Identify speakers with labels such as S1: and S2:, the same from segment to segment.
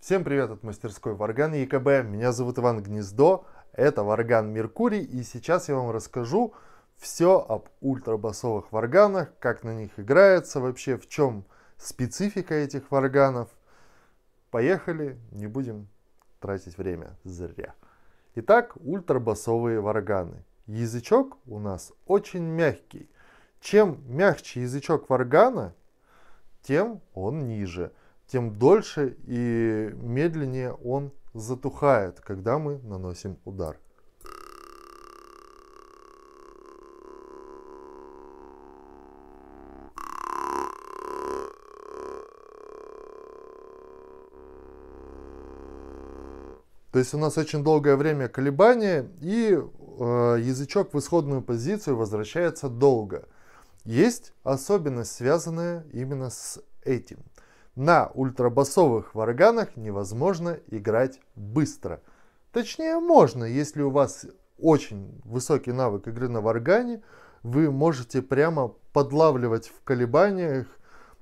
S1: Всем привет от мастерской Варган ЕКБ. Меня зовут Иван Гнездо. Это Варган Меркурий. И сейчас я вам расскажу все об ультрабасовых варганах, как на них играется, вообще в чем специфика этих варганов. Поехали, не будем тратить время зря. Итак, ультрабасовые варганы. Язычок у нас очень мягкий. Чем мягче язычок варгана, тем он ниже тем дольше и медленнее он затухает, когда мы наносим удар. То есть у нас очень долгое время колебания, и э, язычок в исходную позицию возвращается долго. Есть особенность, связанная именно с этим – на ультрабасовых варганах невозможно играть быстро. Точнее, можно, если у вас очень высокий навык игры на варгане, вы можете прямо подлавливать в колебаниях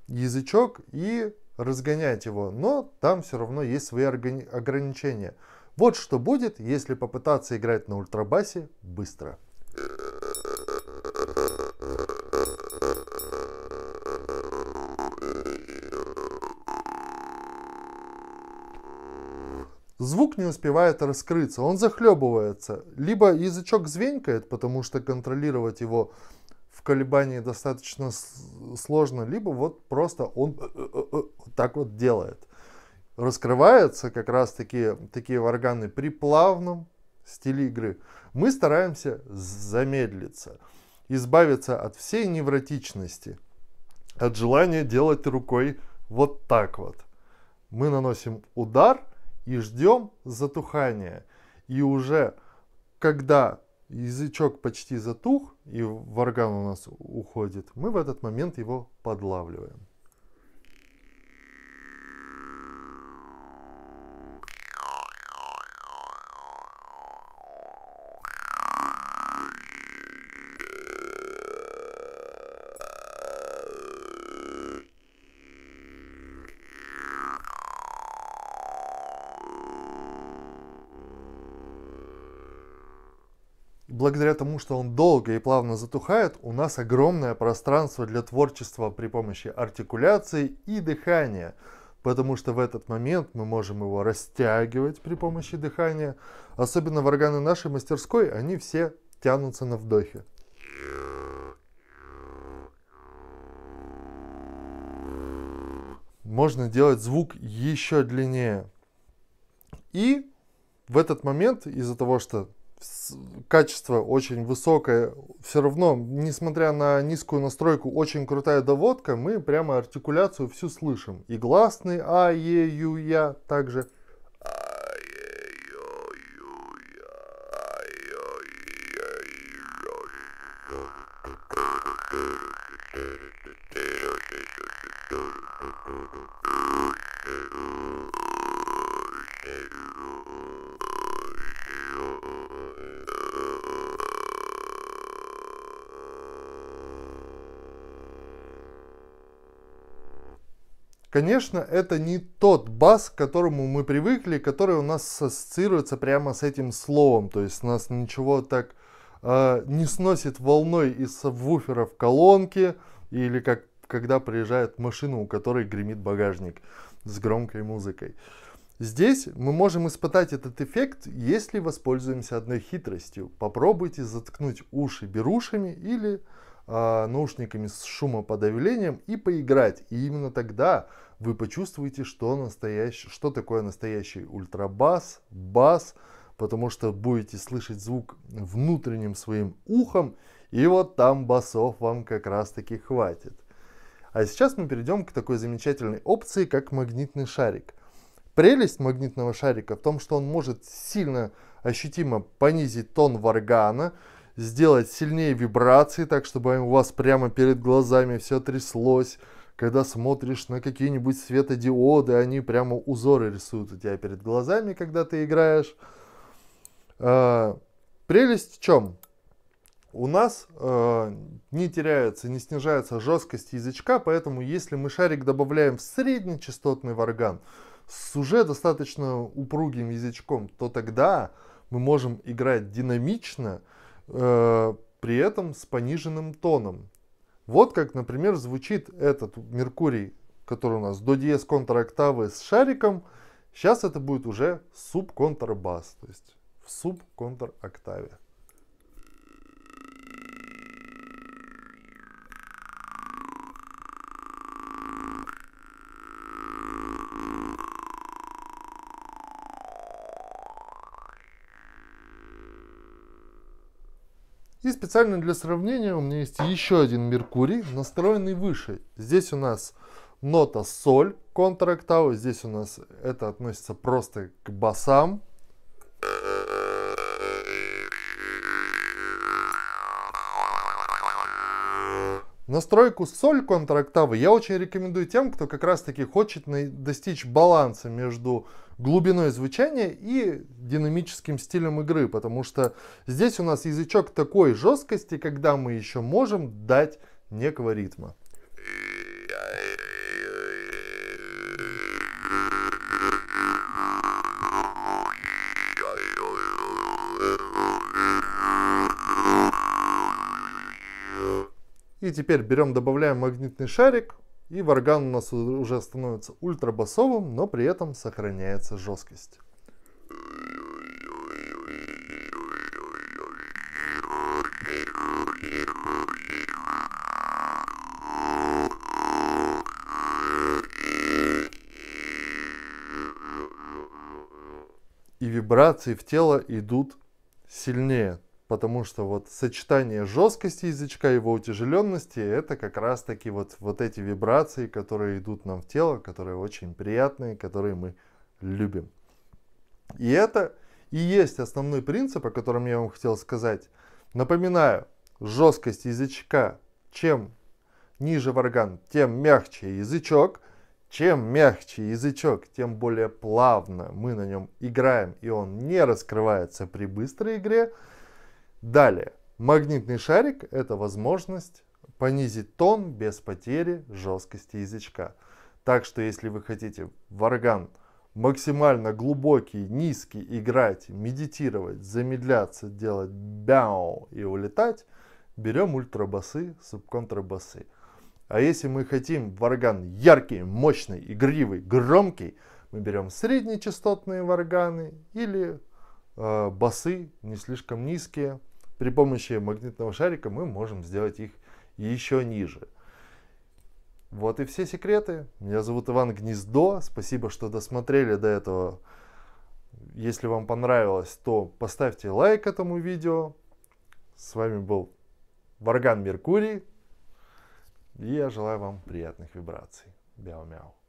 S1: язычок и разгонять его, но там все равно есть свои ограничения. Вот что будет, если попытаться играть на ультрабасе быстро. звук не успевает раскрыться, он захлебывается. Либо язычок звенькает, потому что контролировать его в колебании достаточно сложно, либо вот просто он э, э, э, так вот делает. Раскрываются как раз такие, такие органы при плавном стиле игры. Мы стараемся замедлиться, избавиться от всей невротичности, от желания делать рукой вот так вот. Мы наносим удар – и ждем затухания. И уже когда язычок почти затух и в орган у нас уходит, мы в этот момент его подлавливаем. благодаря тому, что он долго и плавно затухает, у нас огромное пространство для творчества при помощи артикуляции и дыхания, потому что в этот момент мы можем его растягивать при помощи дыхания. Особенно в органы нашей мастерской они все тянутся на вдохе. Можно делать звук еще длиннее. И в этот момент, из-за того, что качество очень высокое, все равно, несмотря на низкую настройку, очень крутая доводка, мы прямо артикуляцию всю слышим. И гласный А, Е, Ю, Я также. Конечно, это не тот бас, к которому мы привыкли, который у нас ассоциируется прямо с этим словом. То есть нас ничего так э, не сносит волной из сабвуфера в колонке, или как когда приезжает машина, у которой гремит багажник с громкой музыкой. Здесь мы можем испытать этот эффект, если воспользуемся одной хитростью. Попробуйте заткнуть уши берушами или а, наушниками с шумоподавлением и поиграть. И именно тогда вы почувствуете, что, настоящий, что такое настоящий ультрабас, бас, потому что будете слышать звук внутренним своим ухом, и вот там басов вам как раз таки хватит. А сейчас мы перейдем к такой замечательной опции, как магнитный шарик. Прелесть магнитного шарика в том, что он может сильно ощутимо понизить тон варгана, сделать сильнее вибрации, так чтобы у вас прямо перед глазами все тряслось. Когда смотришь на какие-нибудь светодиоды, они прямо узоры рисуют у тебя перед глазами, когда ты играешь. А, прелесть в чем? У нас а, не теряется, не снижается жесткость язычка, поэтому если мы шарик добавляем в среднечастотный варган с уже достаточно упругим язычком, то тогда мы можем играть динамично, Э, при этом с пониженным тоном. Вот как, например, звучит этот Меркурий, который у нас до диез контроктавы с шариком. Сейчас это будет уже суб-контрабас, то есть в суб-контроктаве. И специально для сравнения у меня есть еще один Меркурий, настроенный выше. Здесь у нас нота соль, контрактау, здесь у нас это относится просто к басам, Настройку соль контроктавы я очень рекомендую тем, кто как раз таки хочет достичь баланса между глубиной звучания и динамическим стилем игры, потому что здесь у нас язычок такой жесткости, когда мы еще можем дать некого ритма. И теперь берем, добавляем магнитный шарик, и варган у нас уже становится ультрабасовым, но при этом сохраняется жесткость. И вибрации в тело идут сильнее потому что вот сочетание жесткости язычка, его утяжеленности, это как раз таки вот, вот эти вибрации, которые идут нам в тело, которые очень приятные, которые мы любим. И это и есть основной принцип, о котором я вам хотел сказать. Напоминаю, жесткость язычка, чем ниже в орган, тем мягче язычок, чем мягче язычок, тем более плавно мы на нем играем, и он не раскрывается при быстрой игре, Далее, магнитный шарик – это возможность понизить тон без потери жесткости язычка. Так что если вы хотите в орган максимально глубокий, низкий играть, медитировать, замедляться, делать бяу и улетать, берем ультрабасы, субконтрабасы. А если мы хотим в орган яркий, мощный, игривый, громкий, мы берем среднечастотные варганы или Э, басы не слишком низкие. При помощи магнитного шарика мы можем сделать их еще ниже. Вот и все секреты. Меня зовут Иван Гнездо. Спасибо, что досмотрели до этого. Если вам понравилось, то поставьте лайк этому видео. С вами был Варган Меркурий. И я желаю вам приятных вибраций. Мяу-мяу.